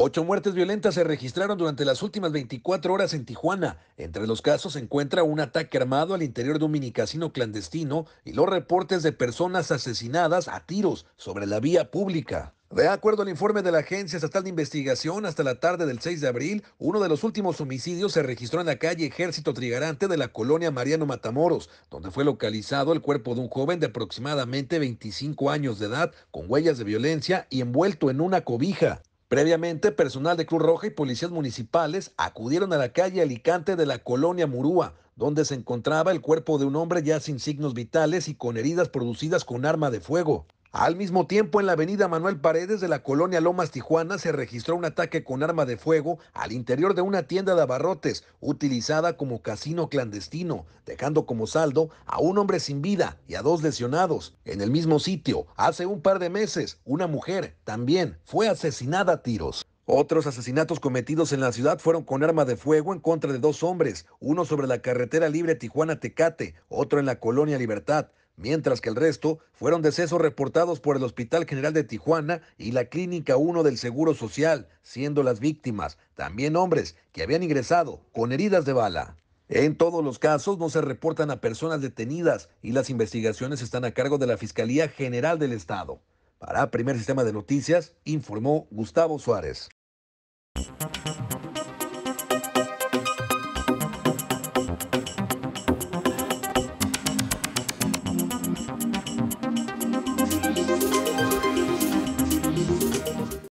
Ocho muertes violentas se registraron durante las últimas 24 horas en Tijuana. Entre los casos se encuentra un ataque armado al interior de un minicasino clandestino y los reportes de personas asesinadas a tiros sobre la vía pública. De acuerdo al informe de la Agencia Estatal de Investigación, hasta la tarde del 6 de abril, uno de los últimos homicidios se registró en la calle Ejército Trigarante de la colonia Mariano Matamoros, donde fue localizado el cuerpo de un joven de aproximadamente 25 años de edad, con huellas de violencia y envuelto en una cobija. Previamente, personal de Cruz Roja y policías municipales acudieron a la calle Alicante de la colonia Murúa, donde se encontraba el cuerpo de un hombre ya sin signos vitales y con heridas producidas con arma de fuego. Al mismo tiempo, en la avenida Manuel Paredes de la colonia Lomas Tijuana se registró un ataque con arma de fuego al interior de una tienda de abarrotes utilizada como casino clandestino, dejando como saldo a un hombre sin vida y a dos lesionados. En el mismo sitio, hace un par de meses, una mujer también fue asesinada a tiros. Otros asesinatos cometidos en la ciudad fueron con arma de fuego en contra de dos hombres, uno sobre la carretera libre Tijuana-Tecate, otro en la colonia Libertad mientras que el resto fueron decesos reportados por el Hospital General de Tijuana y la Clínica 1 del Seguro Social, siendo las víctimas también hombres que habían ingresado con heridas de bala. En todos los casos no se reportan a personas detenidas y las investigaciones están a cargo de la Fiscalía General del Estado. Para Primer Sistema de Noticias, informó Gustavo Suárez.